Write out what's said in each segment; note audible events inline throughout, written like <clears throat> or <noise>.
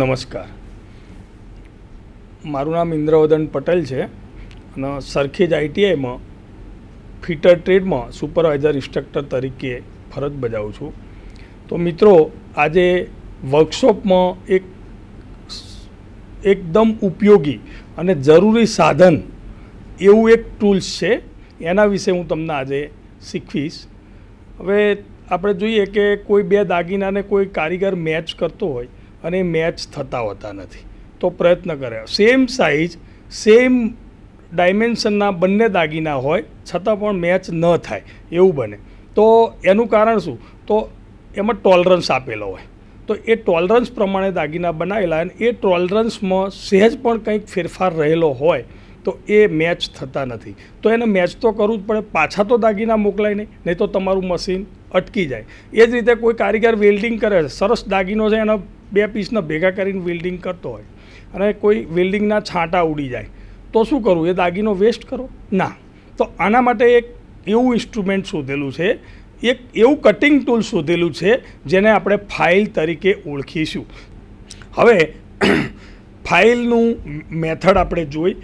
નમસ્કાર મારું નામ ઇન્દ્રવદન પટેલ છે અને સરખેજ આઈટીઆઈમાં ફિટર ટ્રેડમાં સુપરવાઇઝર ઇન્સ્ટ્રક્ટર તરીકે ફરજ બજાવું છું તો મિત્રો આજે વર્કશોપમાં એક એકદમ ઉપયોગી અને જરૂરી સાધન એવું એક ટૂલ્સ છે એના વિશે હું તમને આજે શીખવીશ હવે આપણે જોઈએ કે કોઈ બે દાગીનાને કોઈ કારીગર મેચ કરતો હોય અને મેચ થતા હોતા નથી તો પ્રયત્ન કરે સેમ સાઇઝ સેમ ડાયમેન્શનના બંને દાગીના હોય છતાં પણ મેચ ન થાય એવું બને તો એનું કારણ શું તો એમાં ટોલરન્સ આપેલો હોય તો એ ટોલરન્સ પ્રમાણે દાગીના બનાવેલા અને એ ટોલરન્સમાં સહેજ પણ કંઈક ફેરફાર રહેલો હોય તો એ મેચ થતા નથી તો એને મેચ તો કરવું જ પડે પાછા તો દાગીના મોકલાય નહીં નહીં તો તમારું મશીન અટકી જાય એ જ રીતે કોઈ કારીગર વેલ્ડિંગ કરે સરસ દાગીનો છે એનો બે પીસના ભેગા કરીને વેલ્ડિંગ કરતો હોય અને કોઈ વેલ્ડિંગના છાંટા ઉડી જાય તો શું કરવું એ દાગીનો વેસ્ટ કરો ના તો આના માટે એક એવું ઇન્સ્ટ્રુમેન્ટ શોધેલું છે એક એવું કટિંગ ટૂલ શોધેલું છે જેને આપણે ફાઇલ તરીકે ઓળખીશું હવે ફાઇલનું <clears throat> મેથડ આપણે જોઈ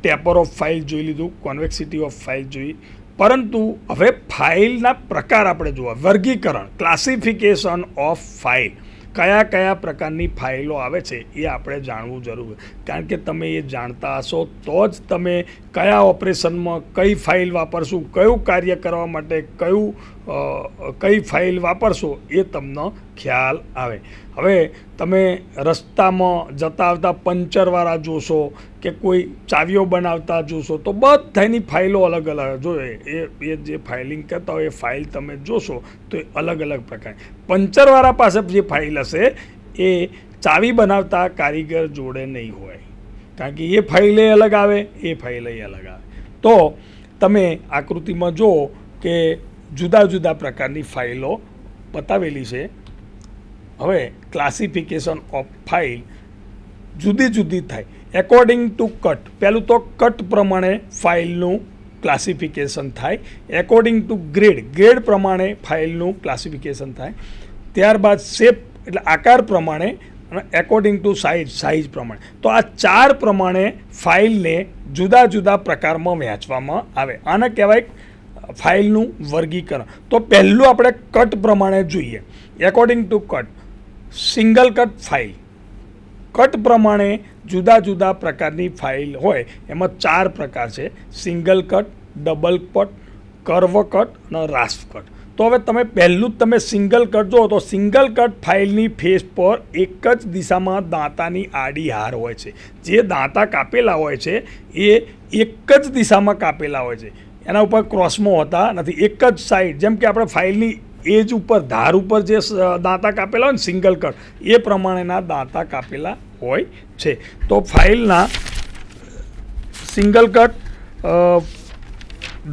ટેપર ઓફ ફાઇલ જોઈ લીધું કોન્વેક્સિટી ઓફ ફાઇલ જોઈ પરંતુ હવે ફાઇલના પ્રકાર આપણે જોવા વર્ગીકરણ ક્લાસિફિકેશન ઓફ ફાઇલ કયા કયા પ્રકારની ફાઇલો આવે છે એ આપણે જાણવું જરૂર કારણ કે તમે એ જાણતા હશો તો જ તમે કયા ઓપરેશનમાં કઈ ફાઇલ વાપરશું કયું કાર્ય કરવા માટે કયું કઈ ફાઇલ વાપરશો એ તમને ખ્યાલ આવે હવે તમે રસ્તામાં જતા આવતા પંચરવાળા જોશો કે કોઈ ચાવીઓ બનાવતા જોશો તો બધાની ફાઇલો અલગ અલગ જોઈએ એ એ જે ફાઇલિંગ કરતા હોય એ ફાઇલ તમે જોશો તો એ અલગ અલગ પ્રકારની પંચરવાળા પાસે જે ફાઇલ હશે એ ચાવી બનાવતા કારીગર જોડે નહીં હોય કારણ કે એ ફાઇલે અલગ આવે એ ફાઇલે અલગ આવે તો તમે આકૃતિમાં જો કે જુદા જુદા પ્રકારની ફાઇલો બતાવેલી છે હવે ક્લાસિફિકેશન ઓફ ફાઇલ જુદી જુદી થાય એકોર્ડિંગ ટુ કટ પહેલું તો કટ પ્રમાણે ફાઇલનું ક્લાસિફિકેશન થાય એકોર્ડિંગ ટુ ગ્રેડ ગ્રેડ પ્રમાણે ફાઇલનું ક્લાસિફિકેશન થાય ત્યારબાદ શેપ એટલે આકાર પ્રમાણે અને એકોર્ડિંગ ટુ સાઇઝ સાઇઝ પ્રમાણે તો આ ચાર પ્રમાણે ફાઇલને જુદા જુદા પ્રકારમાં વહેંચવામાં આવે આને કહેવાય ફાઇલનું વર્ગીકરણ તો પહેલું આપણે કટ પ્રમાણે જોઈએ according to cut single cut file cut પ્રમાણે જુદા જુદા પ્રકારની ફાઇલ હોય એમાં ચાર પ્રકાર છે single cut double cut curve cut અને રાસ્ફ કટ તો હવે તમે પહેલું જ તમે સિંગલ કટ જુઓ તો સિંગલ કટ ફાઇલની ફેસ પર એક જ દિશામાં દાંતાની આડી હાર હોય છે જે દાંતા કાપેલા હોય છે એ એક જ દિશામાં કાપેલા હોય છે એના ઉપર ક્રોસમાં હોતા નથી એક જ સાઈડ જેમ કે આપણે ફાઇલની એજ ઉપર ધાર ઉપર જે દાંતા કાપેલા હોય ને સિંગલ કટ એ પ્રમાણેના દાંતા કાપેલા હોય છે તો ફાઇલના single cut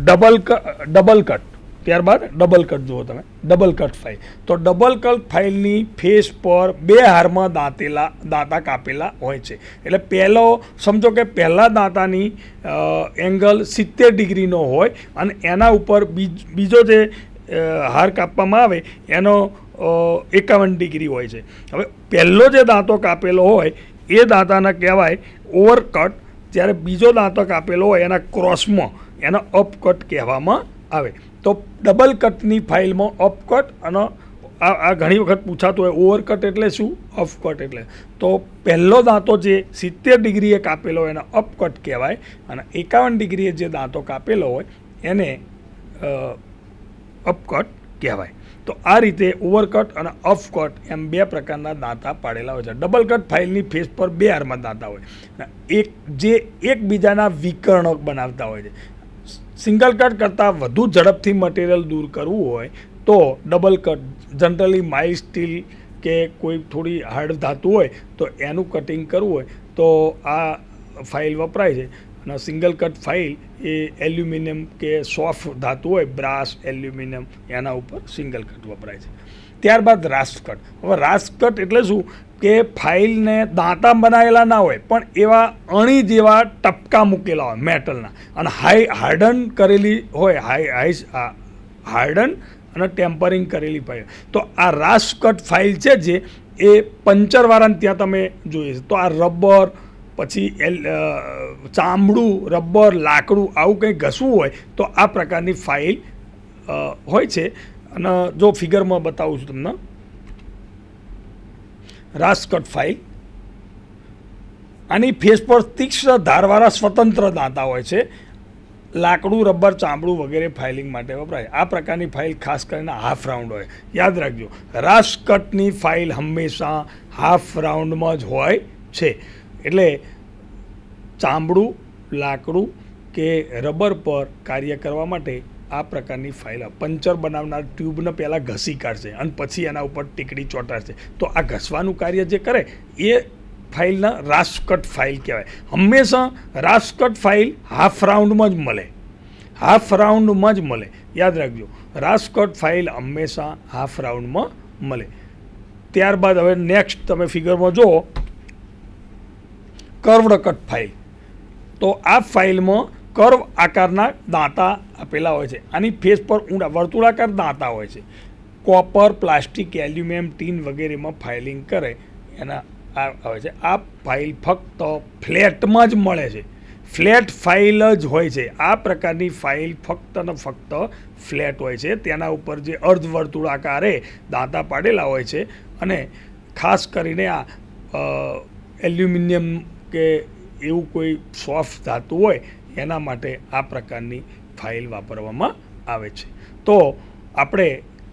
double cut double cut ત્યારબાદ ડબલ કટ જુઓ તમે ડબલ કટ ફાઇલ તો ડબલ કટ ફાઇલની ફેસ પર બે હારમાં દાંતેલા દાંતા કાપેલા હોય છે એટલે પહેલો સમજો કે પહેલાં દાંતાની એંગલ સિત્તેર ડિગ્રીનો હોય અને એના ઉપર બીજો જે હાર કાપવામાં આવે એનો એકાવન ડિગ્રી હોય છે હવે પહેલો જે દાંતો કાપેલો હોય એ દાંતાને કહેવાય ઓવરકટ જ્યારે બીજો દાંતો કાપેલો હોય એના ક્રોસમાં એનો અપકટ કહેવામાં આવે તો ડબલ કટની ફાઇલમાં અપકટ અને આ આ ઘણી વખત પૂછાતું હોય ઓવરકટ એટલે શું અપકટ એટલે તો પહેલો દાંતો જે સિત્તેર ડિગ્રીએ કાપેલો હોય એને અપકટ કહેવાય અને એકાવન ડિગ્રીએ જે દાંતો કાપેલો હોય એને અપકટ કહેવાય તો આ રીતે ઓવરકટ અને અફકટ એમ બે પ્રકારના દાંતા પાડેલા હોય છે ડબલ કટ ફાઇલની ફેસ પર બે હારમાં દાંતા હોય એક જે એકબીજાના વિકર્ણક બનાવતા હોય છે સિંગલ કટ કરતાં વધુ ઝડપથી મટીરિયલ દૂર કરવું હોય તો double cut generally mild steel કે કોઈ થોડી હાર્ડ ધાતુ હોય તો એનું કટિંગ કરવું હોય તો આ ફાઇલ વપરાય છે અને સિંગલ કટ ફાઇલ એ એલ્યુમિનિયમ કે સોફ્ટ ધાતુ હોય બ્રાસ એલ્યુમિનિયમ એના ઉપર સિંગલ કટ વપરાય છે ત્યારબાદ રાસ્ટ કટ હવે રાસ્ટ કટ એટલે શું કે ફાઇલને દાંતા બનાવેલા ના હોય પણ એવા અણી જેવા ટપકા મૂકેલા હોય મેટલના અને હાઈ હાર્ડન કરેલી હોય હાઈ હાઈ હાર્ડન અને ટેમ્પરિંગ કરેલી ફાઇલ તો આ રાસ કટ ફાઇલ છે જે એ પંચરવાળાને ત્યાં તમે જોઈએ છે તો આ રબર પછી એલ ચામડું રબર લાકડું આવું કંઈ ઘસવું હોય તો આ પ્રકારની ફાઇલ હોય છે અને જો ફિગરમાં બતાવું છું તમને રાજકોટ ફાઇલ આની ફેસ પર તીક્ષ્ણ ધારવાળા સ્વતંત્ર દાંતા હોય છે લાકડું રબર ચામડું વગેરે ફાઇલિંગ માટે વપરાય આ પ્રકારની ફાઇલ ખાસ કરીને હાફ રાઉન્ડ હોય યાદ રાખજો રાસકટની ફાઇલ હંમેશા હાફ રાઉન્ડમાં જ હોય છે એટલે ચામડું લાકડું કે રબર પર કાર્ય કરવા માટે આ પ્રકારની ફાઇલ પંચર બનાવનાર ટ્યુબને પહેલાં ઘસી કાઢશે અને પછી એના ઉપર ટીકડી ચોંટાડશે તો આ ઘસવાનું કાર્ય જે કરે એ ફાઇલના રાસકટ ફાઇલ કહેવાય હંમેશા રાસકટ ફાઇલ હાફ રાઉન્ડમાં જ મળે હાફ રાઉન્ડમાં જ મળે યાદ રાખજો રાસકટ ફાઇલ હંમેશા હાફ રાઉન્ડમાં મળે ત્યારબાદ હવે નેક્સ્ટ તમે ફિગરમાં જુઓ કર્વડ કટ ફાઇલ તો આ ફાઇલમાં કર્વ આકારના દાંતા આપેલા હોય છે આની ફેસ પર ઊંડા વર્તુળાકાર દાંતા હોય છે કોપર પ્લાસ્ટિક એલ્યુમિનિયમ ટીન વગેરેમાં ફાઇલિંગ કરે એના આ આવે છે આ ફાઇલ ફક્ત ફ્લેટમાં જ મળે છે ફ્લેટ ફાઇલ જ હોય છે આ પ્રકારની ફાઇલ ફક્ત ને ફક્ત ફ્લેટ હોય છે તેના ઉપર જે અર્ધવર્તુળાકારે દાંતા પાડેલા હોય છે અને ખાસ કરીને આ એલ્યુમિનિયમ કે એવું કોઈ સોફ્ટ ધાતુ હોય એના માટે આ પ્રકારની ફાઇલ વાપરવામાં આવે છે તો આપણે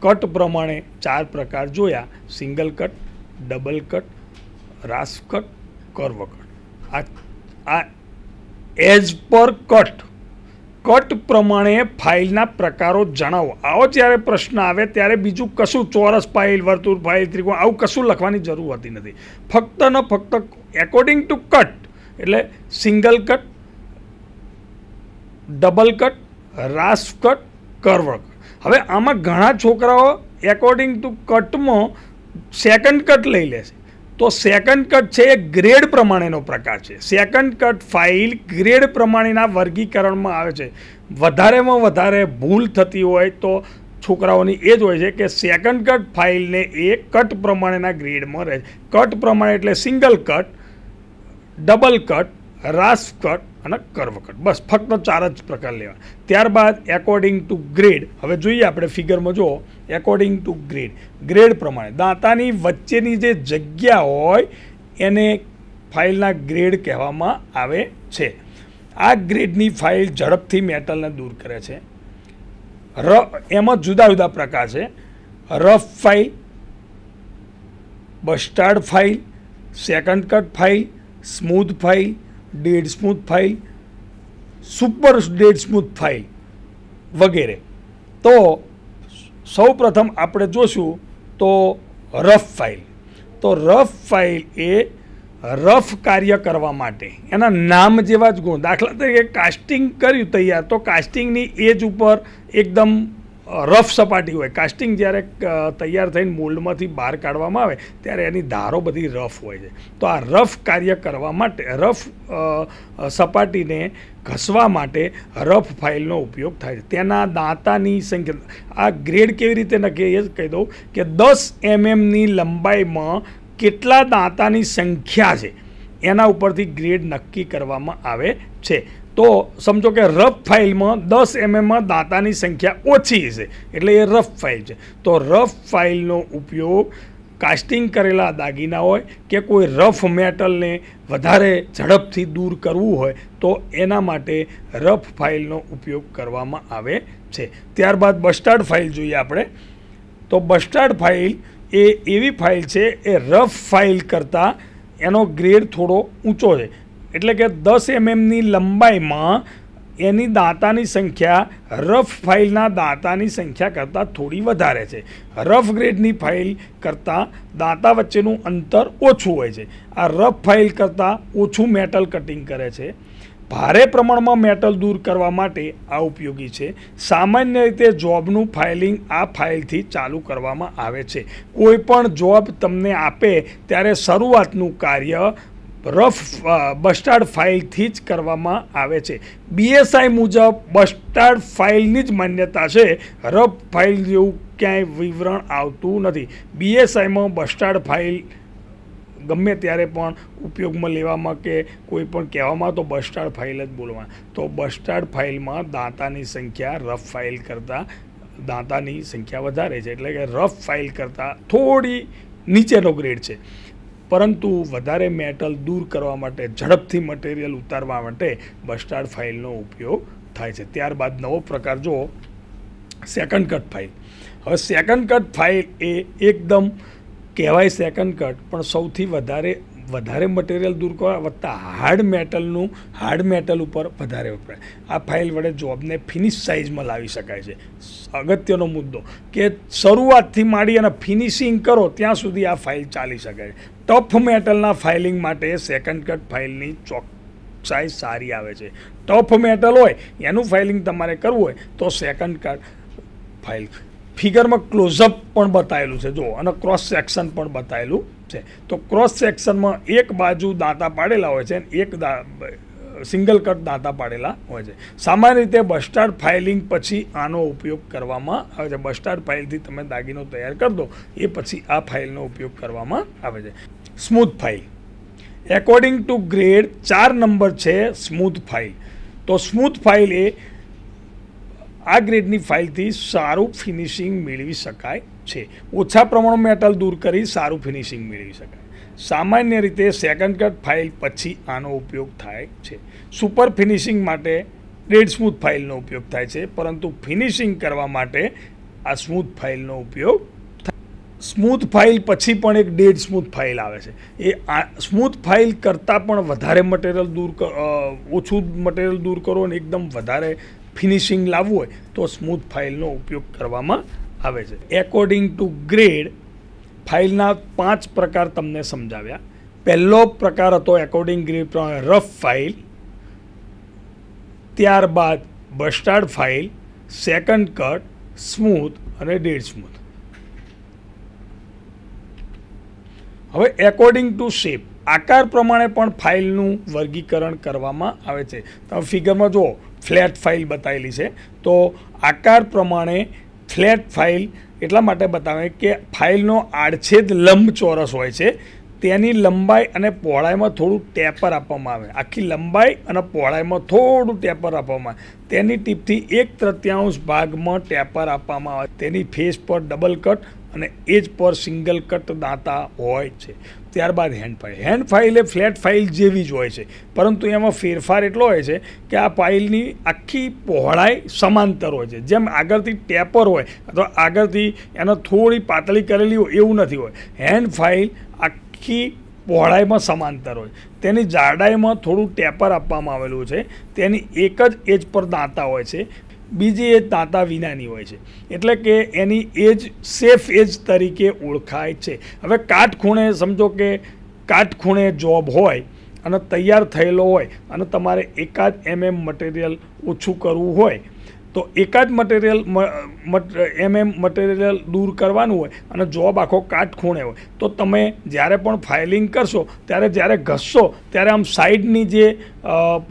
કટ પ્રમાણે ચાર પ્રકાર જોયા single cut double cut rasp cut curve cut આ આ એજ પર કટ કટ પ્રમાણે ફાઇલના પ્રકારો જણાવો આવો જ્યારે પ્રશ્ન આવે ત્યારે બીજું કશું ચોરસ ફાઇલ વર્તુળ ફાઇલ ત્રિકોણ આવું કશું લખવાની જરૂર હોતી નથી ફક્ત ને ફક્ત એકોર્ડિંગ ટુ કટ એટલે single cut double cut rasp cut curve cut હવે આમાં ઘણા છોકરાઓ એકોર્ડિંગ ટુ કટમાં સેકન્ડ કટ લઈ લેશે તો સેકન્ડ કટ છે એ ગ્રેડ પ્રમાણેનો પ્રકાર છે સેકન્ડ કટ ફાઇલ ગ્રેડ પ્રમાણેના વર્ગીકરણમાં આવે છે વધારેમાં વધારે ભૂલ થતી હોય તો છોકરાઓની એ જ હોય છે કે સેકન્ડ કટ ફાઇલને એ કટ પ્રમાણેના ગ્રેડમાં રહે છે કટ પ્રમાણે એટલે single cut double cut rasp cut અને કરવકટ બસ ફક્ત ચાર જ પ્રકાર લેવા ત્યારબાદ એકોર્ડિંગ ટુ ગ્રેડ હવે જોઈએ આપણે ફિગરમાં જો એકોર્ડિંગ ટુ ગ્રેડ ગ્રેડ પ્રમાણે દાંતાની વચ્ચેની જે જગ્યા હોય એને ફાઇલના ગ્રેડ કહેવામાં આવે છે આ ગ્રેડની ફાઇલ ઝડપથી મેટલને દૂર કરે છે ર એમાં જુદા જુદા પ્રકાર છે rough file bastard file second cut file smooth file dead smooth file super dead smooth file વગેરે તો સૌ પ્રથમ આપણે જોશું તો રફ ફાઇલ તો રફ ફાઇલ એ રફ કાર્ય કરવા માટે એના નામ જેવા જ ગુણ દાખલા તરીકે કાસ્ટિંગ કર્યું તૈયાર તો કાસ્ટિંગની એજ ઉપર એકદમ રફ સપાટી હોય કાસ્ટિંગ જ્યારે તૈયાર થઈને મોલ્ડમાંથી બહાર કાઢવામાં આવે ત્યારે એની ધારો બધી રફ હોય છે તો આ રફ કાર્ય કરવા માટે રફ સપાટીને ઘસવા માટે રફ ફાઇલનો ઉપયોગ થાય છે તેના દાંતાની સંખ્યા આ ગ્રેડ કેવી રીતે નક્કી એ જ કહી દઉં કે દસ એમએમની લંબાઈમાં કેટલા દાંતાની સંખ્યા છે એના ઉપરથી ગ્રેડ નક્કી કરવામાં આવે છે તો સમજો કે રફ ફાઇલમાં દસ એમએમમાં દાંતાની સંખ્યા ઓછી છે એટલે એ રફ ફાઇલ છે તો રફ ફાઇલનો ઉપયોગ કાસ્ટિંગ કરેલા દાગીના હોય કે કોઈ રફ મેટલને વધારે ઝડપથી દૂર કરવું હોય તો એના માટે રફ ફાઇલનો ઉપયોગ કરવામાં આવે છે ત્યારબાદ બસ્ટાર્ડ ફાઇલ જોઈએ આપણે તો બસ્ટાર્ડ ફાઇલ એ એવી ફાઇલ છે એ રફ ફાઇલ કરતાં એનો ગ્રેડ થોડો ઊંચો છે એટલે કે દસ એમએમની લંબાઈમાં એની દાંતાની સંખ્યા રફ ફાઇલના દાંતાની સંખ્યા કરતાં થોડી વધારે છે રફ ગ્રેડની ફાઇલ કરતાં દાંતા વચ્ચેનું અંતર ઓછું હોય છે આ રફ ફાઇલ કરતાં ઓછું મેટલ કટિંગ કરે છે ભારે પ્રમાણમાં મેટલ દૂર કરવા માટે આ ઉપયોગી છે સામાન્ય રીતે જોબનું ફાઇલિંગ આ ફાઇલથી ચાલુ કરવામાં આવે છે કોઈ પણ જોબ તમને આપે ત્યારે શરૂઆતનું કાર્ય રફ બસ્ટાર્ડ ફાઇલથી જ કરવામાં આવે છે બીએસઆઈ મુજબ બસ્ટાર્ડ ફાઇલની જ માન્યતા છે રફ ફાઇલ જેવું ક્યાંય વિવરણ આવતું નથી બીએસઆઈમાં બસ્ટાર્ડ ફાઇલ ગમે ત્યારે પણ ઉપયોગમાં લેવામાં કે કોઈ પણ કહેવામાં તો બસ્ટાર્ડ ફાઇલ જ બોલવામાં તો બસ્ટાર્ડ ફાઇલમાં દાંતાની સંખ્યા રફ ફાઇલ કરતાં દાંતાની સંખ્યા વધારે છે એટલે કે રફ ફાઇલ કરતાં થોડી નીચેનો ગ્રેડ છે પરંતુ વધારે મેટલ દૂર કરવા માટે ઝડપથી મટીરિયલ ઉતારવા માટે બસ્ટાર્ડ ફાઇલનો ઉપયોગ થાય છે ત્યારબાદ નવો પ્રકાર જુઓ સેકન્ડ કટ ફાઇલ હવે સેકન્ડ કટ ફાઇલ એ એકદમ કહેવાય સેકન્ડ કટ પણ સૌથી વધારે વધારે મટીરિયલ દૂર કરવા વત્તા હાર્ડ મેટલનું હાર્ડ મેટલ ઉપર વધારે વપરાય આ ફાઇલ વડે જોબને ફિનિશ સાઇઝમાં લાવી શકાય છે અગત્યનો મુદ્દો કે શરૂઆતથી માંડી અને ફિનિશિંગ કરો ત્યાં સુધી આ ફાઇલ ચાલી શકે છે ટફ મેટલના ફાઇલિંગ માટે સેકન્ડ કટ ફાઇલની ચોકસાઈ સારી આવે છે ટફ મેટલ હોય એનું ફાઇલિંગ તમારે કરવું હોય તો સેકન્ડ કટ ફાઇલ ફિગરમાં ક્લોઝઅપ પણ બતાવેલું છે જો અને ક્રોસ સેક્શન પણ બતાવેલું છે તો ક્રોસ સેક્શનમાં એક બાજુ દાંતા પાડેલા હોય છે એક દા સિંગલ કટ દાંતા પાડેલા હોય છે સામાન્ય રીતે બસ્ટાર્ડ ફાઇલિંગ પછી આનો ઉપયોગ કરવામાં આવે છે બસ્ટાર્ડ ફાઇલથી તમે દાગીનો તૈયાર કરી દો એ પછી આ ફાઇલનો ઉપયોગ કરવામાં આવે છે smooth file according to grade ચાર નંબર છે સ્મૂથ ફાઇલ તો સ્મૂથ ફાઇલ એ આ ગ્રેડની ફાઇલથી સારું ફિનિશિંગ મેળવી શકાય છે ઓછા પ્રમાણમાં મેટલ દૂર કરી સારું ફિનિશિંગ મેળવી શકાય સામાન્ય રીતે સેકન્ડ કટ ફાઇલ પછી આનો ઉપયોગ થાય છે સુપર ફિનિશિંગ માટે રેડ સ્મૂથ ફાઇલનો ઉપયોગ થાય છે પરંતુ ફિનિશિંગ કરવા માટે આ સ્મૂથ ફાઇલનો ઉપયોગ સ્મૂથ ફાઇલ પછી પણ એક ડેડ સ્મૂથ ફાઇલ આવે છે એ આ સ્મૂથ ફાઇલ કરતાં પણ વધારે મટીરિયલ દૂર ઓછું મટીરિયલ દૂર કરો અને એકદમ વધારે ફિનિશિંગ લાવવું હોય તો સ્મૂથ ફાઇલનો ઉપયોગ કરવામાં આવે છે એકોર્ડિંગ ટુ ગ્રેડ ફાઇલના પાંચ પ્રકાર તમને સમજાવ્યા પહેલો પ્રકાર હતો એકોર્ડિંગ ગ્રેડ પ્રમાણે રફ ફાઇલ ત્યારબાદ bastard file second cut smooth અને ડેડ સ્મૂથ હવે એકોર્ડિંગ ટુ શેપ આકાર પ્રમાણે પણ ફાઇલનું વર્ગીકરણ કરવામાં આવે છે તમે ફિગરમાં જુઓ ફ્લેટ ફાઇલ બતાવેલી છે તો આકાર પ્રમાણે ફ્લેટ ફાઇલ એટલા માટે બતાવે કે ફાઇલનો આડછેદ લંબચોરસ હોય છે તેની લંબાઈ અને પહોળાઈમાં થોડું ટેપર આપવામાં આવે આખી લંબાઈ અને પહોળાઈમાં થોડું ટેપર આપવામાં આવે તેની ટીપથી એક તૃતીયાંશ ભાગમાં ટેપર આપવામાં આવે તેની ફેસ પર ડબલ કટ અને એ જ પર સિંગલ કટ દાંતા હોય છે ત્યારબાદ હેન્ડ ફાઇલ હેન્ડ ફાઇલ એ ફ્લેટ ફાઇલ જેવી જ હોય છે પરંતુ એમાં ફેરફાર એટલો હોય છે કે આ ફાઇલની આખી પહોળાઈ સમાંતર હોય છે જેમ આગળથી ટેપર હોય અથવા આગળથી એનો થોડી પાતળી કરેલી હોય એવું નથી હોય હેન્ડ ફાઇલ આખી પહોળાઈમાં સમાંતર હોય તેની જાડાઈમાં થોડું ટેપર આપવામાં આવેલું છે તેની એક જ એજ પર દાંતા હોય છે બીજી એ તાંતા વિનાની હોય છે એટલે કે એની એજ સેફ એજ તરીકે ઓળખાય છે હવે કાટખૂણે સમજો કે કાટખૂણે જોબ હોય અને તૈયાર થયેલો હોય અને તમારે એકાદ એમએમ મટીરિયલ ઓછું કરવું હોય તો એકાદ મટીરિયલ એમ મટીરિયલ દૂર કરવાનું હોય અને જોબ આખો કાટ ખૂણે હોય તો તમે જ્યારે પણ ફાઇલિંગ કરશો ત્યારે જ્યારે ઘસશો ત્યારે આમ સાઈડની જે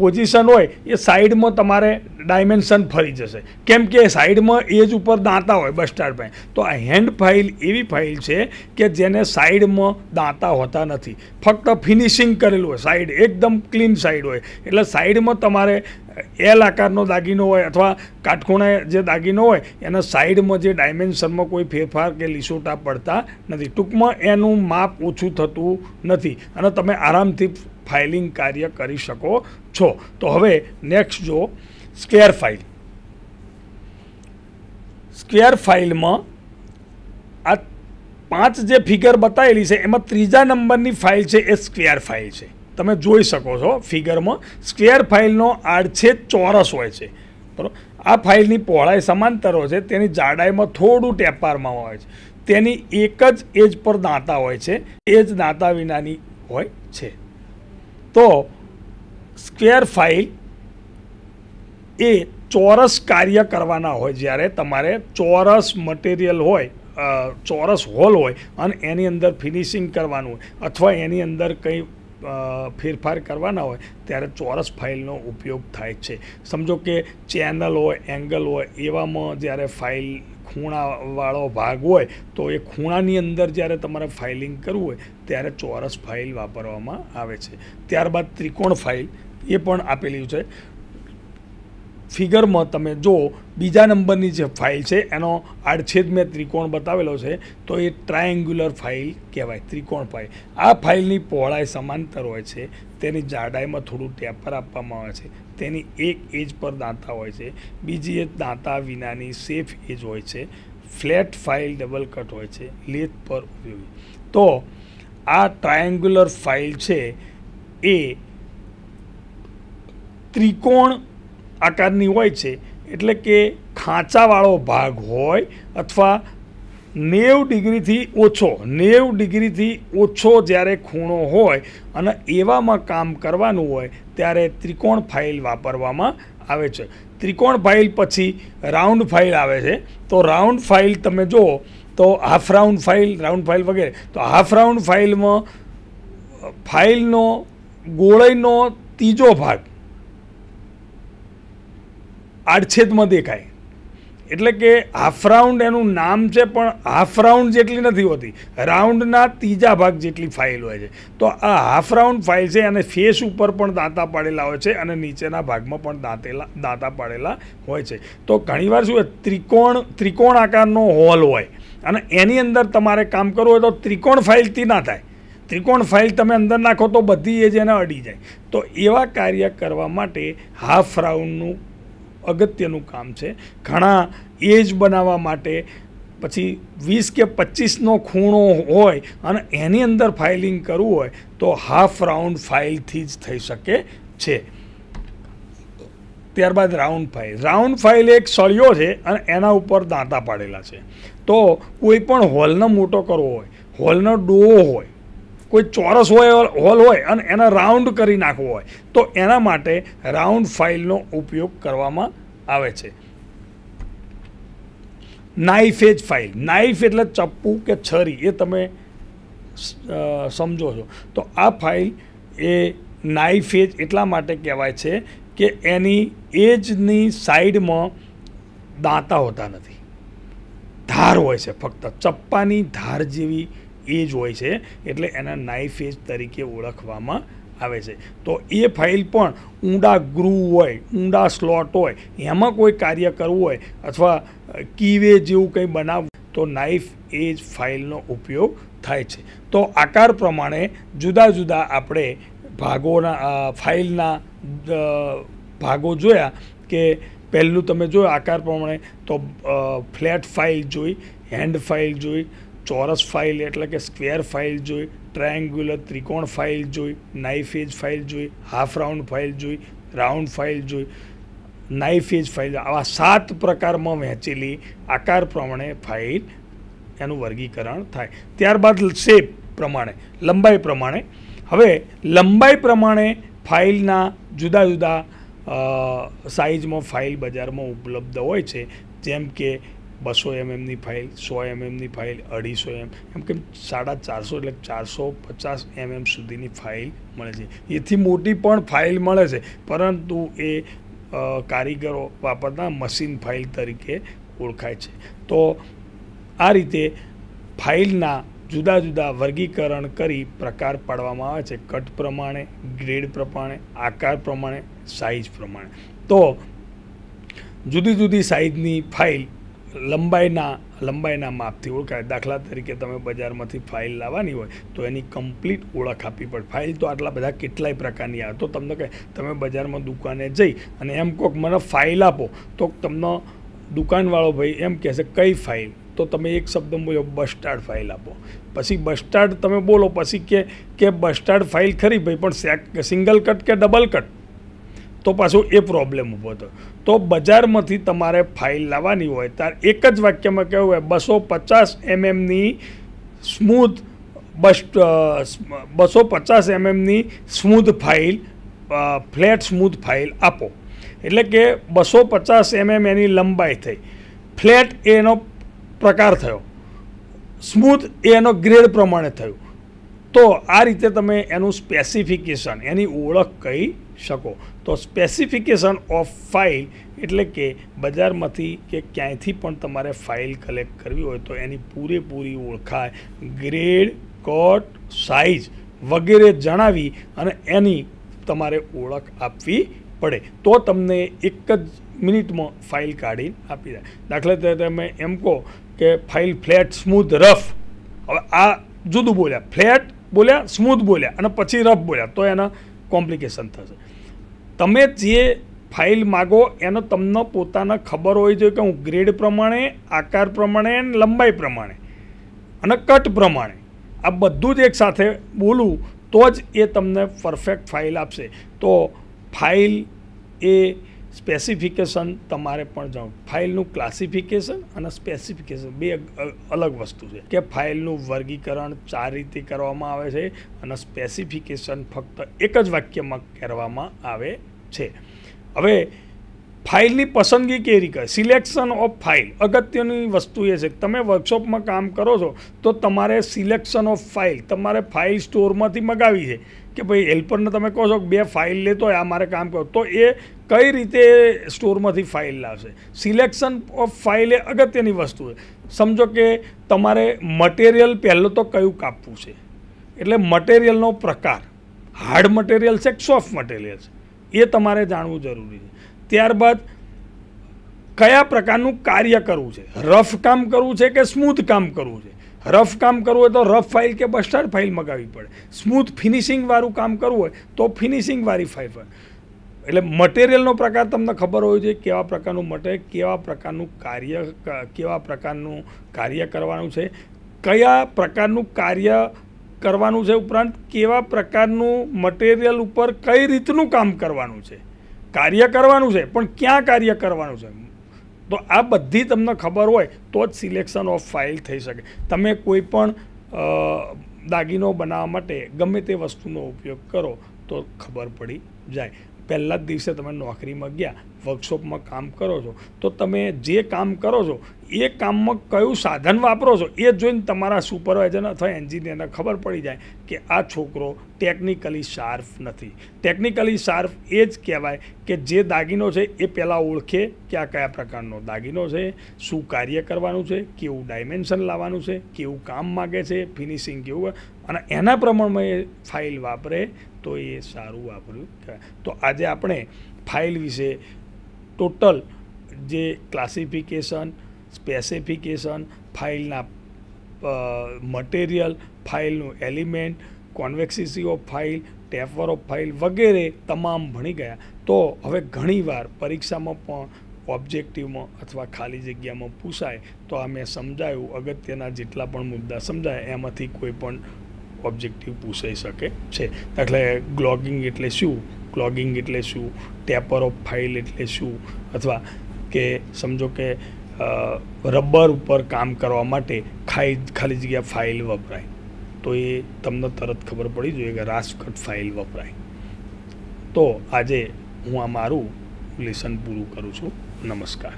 પોઝિશન હોય એ સાઈડમાં તમારે ડાયમેન્શન ફરી જશે કેમ કે સાઈડમાં એજ ઉપર દાંતા હોય બસ્ટાર પેન તો આ હેન્ડ ફાઇલ એવી ફાઇલ છે કે જેને સાઈડમાં દાંતા હોતા નથી ફક્ત ફિનિશિંગ કરેલું હોય સાઈડ એકદમ ક્લીન સાઈડ હોય એટલે સાઈડમાં તમારે એલ આકારનો દાગીનો હોય અથવા કાટખૂણે જે દાગીનો હોય એના સાઈડમાં જે ડાયમેન્શનમાં કોઈ ફેરફાર કે લીસોટા પડતા નથી ટૂંકમાં એનું માપ ઓછું થતું નથી અને તમે આરામથી ફાઇલિંગ કાર્ય કરી શકો છો તો હવે નેક્સ્ટ જો સ્કેર ફાઇલ સ્ક્વેર ફાઇલમાં આ પાંચ જે ફિગર બતાવેલી છે એમાં ત્રીજા નંબરની ફાઇલ છે એ સ્કેર ફાઇલ છે તમે જોઈ શકો છો ફિગરમાં સ્ક્વેર ફાઇલનો આડછેદ ચોરસ હોય છે બરાબર આ ફાઇલની પહોળાઈ સમાંતર હોય છે તેની જાડાઈમાં થોડું ટેપારમાં હોય છે તેની એક જ એજ પર દાંતા હોય છે એ જ દાંતા વિનાની હોય છે તો સ્ક્વેર ફાઇલ એ ચોરસ કાર્ય કરવાના હોય જ્યારે તમારે ચોરસ મટીરિયલ હોય ચોરસ હોલ હોય અને એની અંદર ફિનિશિંગ કરવાનું હોય અથવા એની અંદર કંઈ ફેરફાર કરવાના હોય ત્યારે ચોરસ ફાઇલનો ઉપયોગ થાય છે સમજો કે ચેનલ હોય એંગલ હોય એવામાં જ્યારે ફાઇલ ખૂણાવાળો ભાગ હોય તો એ ખૂણાની અંદર જ્યારે તમારે ફાઇલિંગ કરવું હોય ત્યારે ચોરસ ફાઇલ વાપરવામાં આવે છે ત્યારબાદ ત્રિકોણ ફાઇલ એ પણ આપેલી છે ફિગરમાં તમે જો બીજા નંબરની જે ફાઇલ છે એનો આડછેદ મેં ત્રિકોણ બતાવેલો છે તો એ ટ્રાયેંગ્યુલર ફાઇલ કહેવાય ત્રિકોણ ફાઇલ આ ફાઇલની પહોળાઈ સમાંતર હોય છે તેની જાડાઈમાં થોડું ટેપર આપવામાં આવે છે તેની એક એજ પર દાંતા હોય છે બીજી એક દાંતા વિનાની સેફ એજ હોય છે ફ્લેટ ફાઇલ ડબલ કટ હોય છે લેથ પર ઉપયોગી તો આ ટ્રાયેંગ્યુલર ફાઇલ છે એ ત્રિકોણ આકારની હોય છે એટલે કે ખાંચાવાળો ભાગ હોય અથવા નેવ ડિગ્રીથી ઓછો નેવ ડિગ્રીથી ઓછો જ્યારે ખૂણો હોય અને એવામાં કામ કરવાનું હોય ત્યારે ત્રિકોણ ફાઇલ વાપરવામાં આવે છે ત્રિકોણ ફાઇલ પછી રાઉન્ડ ફાઇલ આવે છે તો રાઉન્ડ ફાઇલ તમે જુઓ તો half round file round file વગેરે તો હાફ રાઉન્ડ ફાઇલમાં ફાઇલનો ગોળઈનો ત્રીજો ભાગ આડછેદમાં દેખાય એટલે કે હાફ રાઉન્ડ એનું નામ છે પણ હાફ રાઉન્ડ જેટલી નથી હોતી રાઉન્ડના ત્રીજા ભાગ જેટલી ફાઇલ હોય છે તો આ હાફ રાઉન્ડ ફાઇલ છે અને ફેસ ઉપર પણ દાંતા પાડેલા હોય છે અને નીચેના ભાગમાં પણ દાંતેલા દાંતા પાડેલા હોય છે તો ઘણીવાર શું ત્રિકોણ ત્રિકોણ આકારનો હોલ હોય અને એની અંદર તમારે કામ કરવું હોય તો ત્રિકોણ ફાઇલથી ના થાય ત્રિકોણ ફાઇલ તમે અંદર નાખો તો બધી એ એને અડી જાય તો એવા કાર્ય કરવા માટે હાફ રાઉન્ડનું અગત્યનું કામ છે ઘણા એજ બનાવવા માટે પછી વીસ કે પચીસનો ખૂણો હોય અને એની અંદર ફાઇલિંગ કરવું હોય તો હાફ રાઉન્ડ ફાઇલથી જ થઈ શકે છે ત્યારબાદ રાઉન્ડ ફાઇલ રાઉન્ડ ફાઇલ એક સળિયો છે અને એના ઉપર દાંતા પાડેલા છે તો કોઈ પણ હોલનો મોટો કરવો હોય હોલનો ડોવો હોય કોઈ ચોરસ હોય હોલ હોય અને એને રાઉન્ડ કરી નાખવો હોય તો એના માટે રાઉન્ડ ફાઇલનો ઉપયોગ કરવામાં આવે છે નાઇફ એજ ફાઇલ નાઇફ એટલે ચપ્પુ કે છરી એ તમે સમજો છો તો આ ફાઇલ એ નાઇફ એજ એટલા માટે કહેવાય છે કે એની એજની સાઈડમાં દાંતા હોતા નથી ધાર હોય છે ફક્ત ચપ્પાની ધાર જેવી એજ હોય છે એટલે એના નાઇફ એજ તરીકે ઓળખવામાં આવે છે તો એ ફાઇલ પણ ઊંડા ગ્રુવ હોય ઊંડા સ્લોટ હોય એમાં કોઈ કાર્ય કરવું હોય અથવા કીવે જેવું કંઈ બનાવ તો નાઇફ એજ ફાઇલનો ઉપયોગ થાય છે તો આકાર પ્રમાણે જુદા જુદા આપણે ભાગોના ફાઇલના ભાગો જોયા કે પહેલું તમે જોયો આકાર પ્રમાણે તો ફ્લેટ ફાઇલ જોઈ હેન્ડ ફાઇલ જોઈ ચોરસ ફાઇલ એટલે કે સ્ક્વેર ફાઇલ જોઈ ટ્રાયેંગ્યુલર ત્રિકોણ ફાઇલ જોઈ નાઇફ એજ ફાઇલ જોઈ હાફ રાઉન્ડ ફાઇલ જોઈ રાઉન્ડ ફાઇલ જોઈ નાઇફ એજ ફાઇલ આવા સાત પ્રકારમાં વહેંચેલી આકાર પ્રમાણે ફાઇલ એનું વર્ગીકરણ થાય ત્યારબાદ શેપ પ્રમાણે લંબાઈ પ્રમાણે હવે લંબાઈ પ્રમાણે ફાઇલના જુદા જુદા સાઇઝમાં ફાઇલ બજારમાં ઉપલબ્ધ હોય છે જેમ કે બસો એમએમની ફાઇલ સો એમએમની ફાઇલ અઢીસો એમ એમ કેમ સાડા ચારસો એટલે ચારસો પચાસ એમએમ સુધીની ફાઇલ મળે છે એથી મોટી પણ ફાઇલ મળે છે પરંતુ એ કારીગરો વાપરતા મશીન ફાઇલ તરીકે ઓળખાય છે તો આ રીતે ફાઇલના જુદા જુદા વર્ગીકરણ કરી પ્રકાર પાડવામાં આવે છે કટ પ્રમાણે ગ્રેડ પ્રમાણે આકાર પ્રમાણે સાઇઝ પ્રમાણે તો જુદી જુદી સાઇઝની ફાઇલ લંબાઈના લંબાઈના માપથી ઓળખાય દાખલા તરીકે તમે બજારમાંથી ફાઇલ લાવવાની હોય તો એની કમ્પ્લીટ ઓળખ આપવી પડે ફાઇલ તો આટલા બધા કેટલાય પ્રકારની આવે તો તમને કહે તમે બજારમાં દુકાને જઈ અને એમ કોક મને ફાઇલ આપો તો તમને દુકાનવાળો ભાઈ એમ કહેશે કઈ ફાઇલ તો તમે એક શબ્દ બોલો બસ્ટાર્ડ ફાઇલ આપો પછી બસ્ટાર્ડ તમે બોલો પછી કે કે બસ્ટાર્ડ ફાઇલ ખરી ભાઈ પણ સેક સિંગલ કટ કે ડબલ કટ તો પાછો એ પ્રોબ્લેમ ઊભો થયો તો બજારમાંથી તમારે ફાઇલ લાવવાની હોય ત્યારે એક જ વાક્યમાં કહેવું હોય બસો પચાસ એમએમની સ્મૂથ બસ બસો પચાસ એમએમની smooth file flat smooth file આપો એટલે કે બસો પચાસ એમએમ એની લંબાઈ થઈ ફ્લેટ એનો પ્રકાર થયો સ્મૂથ એનો ગ્રેડ પ્રમાણે થયું તો આ રીતે તમે એનું સ્પેસિફિકેશન એની ઓળખ કઈ શકો તો સ્પેસિફિકેશન ઓફ ફાઇલ એટલે કે બજારમાંથી કે ક્યાંયથી પણ તમારે ફાઇલ કલેક્ટ કરવી હોય તો એની પૂરેપૂરી ઓળખાય ગ્રેડ કોટ સાઇઝ વગેરે જણાવી અને એની તમારે ઓળખ આપવી પડે તો તમને એક જ મિનિટમાં ફાઇલ કાઢી આપી દે દાખલા તરીકે તમે એમ કહો કે ફાઇલ ફ્લેટ સ્મૂથ રફ હવે આ જુદું બોલ્યા ફ્લેટ બોલ્યા સ્મૂથ બોલ્યા અને પછી રફ બોલ્યા તો એના કોમ્પ્લિકેશન થશે તમે જે ફાઇલ માગો એનો તમને પોતાને ખબર હોવી જોઈએ કે હું ગ્રેડ પ્રમાણે આકાર પ્રમાણે અને લંબાઈ પ્રમાણે અને કટ પ્રમાણે આ બધું જ એકસાથે બોલું તો જ એ તમને પરફેક્ટ ફાઇલ આપશે તો ફાઇલ એ સ્પેસિફિકેશન તમારે પણ જાણવું ફાઇલનું ક્લાસિફિકેશન અને સ્પેસિફિકેશન બે અલગ વસ્તુ છે કે ફાઇલનું વર્ગીકરણ ચાર રીતે કરવામાં આવે છે અને સ્પેસિફિકેશન ફક્ત એક જ વાક્યમાં કરવામાં આવે છે હવે ફાઇલની પસંદગી કેવી રીતે સિલેક્શન ઓફ ફાઇલ અગત્યની વસ્તુ એ છે તમે વર્કશોપમાં કામ કરો છો તો તમારે સિલેક્શન ઓફ ફાઇલ તમારે ફાઇલ સ્ટોરમાંથી મગાવી છે કે ભાઈ હેલ્પરને તમે કહો છો કે બે ફાઇલ લેતો હોય આ મારે કામ કરો તો એ કઈ રીતે સ્ટોરમાંથી ફાઇલ લાવશે સિલેક્શન ઓફ ફાઇલ એ અગત્યની વસ્તુ છે સમજો કે તમારે મટેરિયલ પહેલું તો કયું કાપવું છે એટલે મટેરિયલનો પ્રકાર હાર્ડ મટેરિયલ છે કે સોફ્ટ મટેરિયલ છે એ તમારે જાણવું જરૂરી છે ત્યારબાદ કયા પ્રકારનું કાર્ય કરવું છે રફ કામ કરવું છે કે સ્મૂથ કામ કરવું છે રફ કામ કરવું હોય તો રફ ફાઇલ કે બસ્ટાર્ડ ફાઇલ મગાવવી પડે સ્મૂથ ફિનિશિંગવાળું કામ કરવું હોય તો ફિનિશિંગવાળી ફાઇલ એટલે મટીરિયલનો પ્રકાર તમને ખબર હોય છે કેવા પ્રકારનું મટે કેવા પ્રકારનું કાર્ય કેવા પ્રકારનું કાર્ય કરવાનું છે કયા પ્રકારનું કાર્ય કરવાનું છે ઉપરાંત કેવા પ્રકારનું મટેરિયલ ઉપર કઈ રીતનું કામ કરવાનું છે કાર્ય કરવાનું છે પણ ક્યાં કાર્ય કરવાનું છે તો આ બધી તમને ખબર હોય તો જ સિલેક્શન ઓફ ફાઇલ થઈ શકે તમે કોઈ પણ દાગીનો બનાવવા માટે ગમે તે વસ્તુનો ઉપયોગ કરો તો ખબર પડી જાય પહેલા જ દિવસે તમે નોકરીમાં ગયા વર્કશોપમાં કામ કરો છો તો તમે જે કામ કરો છો એ કામમાં કયું સાધન વાપરો છો એ જોઈને તમારા સુપરવાઇઝર અથવા એન્જિનિયરને ખબર પડી જાય કે આ છોકરો ટેકનિકલી શાર્પ નથી ટેકનિકલી શાર્પ એ જ કહેવાય કે જે દાગીનો છે એ પહેલાં ઓળખે કે આ કયા પ્રકારનો દાગીનો છે શું કાર્ય કરવાનું છે કેવું ડાયમેન્શન લાવવાનું છે કેવું કામ માગે છે ફિનિશિંગ કેવું અને એના પ્રમાણમાં એ ફાઇલ વાપરે તો એ સારું વાપર્યું તો આજે આપણે ફાઇલ વિશે ટોટલ જે ક્લાસિફિકેશન સ્પેસિફિકેશન ફાઇલના મટીરિયલ ફાઇલનું element convexity of file taper of file વગેરે તમામ ભણી ગયા તો હવે ઘણીવાર પરીક્ષામાં પણ ઓબ્જેક્ટિવમાં અથવા ખાલી જગ્યામાં પૂછાય તો આ મેં સમજાયું અગત્યના જેટલા પણ મુદ્દા સમજાય એમાંથી કોઈ પણ ઓબ્જેક્ટિવ પૂછાઈ શકે છે એટલે ગ્લોગિંગ એટલે શું ક્લોગિંગ એટલે શું ટેપર ઓફ ફાઇલ એટલે શું અથવા કે સમજો કે રબર ઉપર કામ કરવા માટે ખાઈ ખાલી જગ્યા ફાઇલ વપરાય તો એ તમને તરત ખબર પડી જોઈએ કે રાસકટ ફાઇલ વપરાય તો આજે હું આ મારું લેસન પૂરું કરું છું નમસ્કાર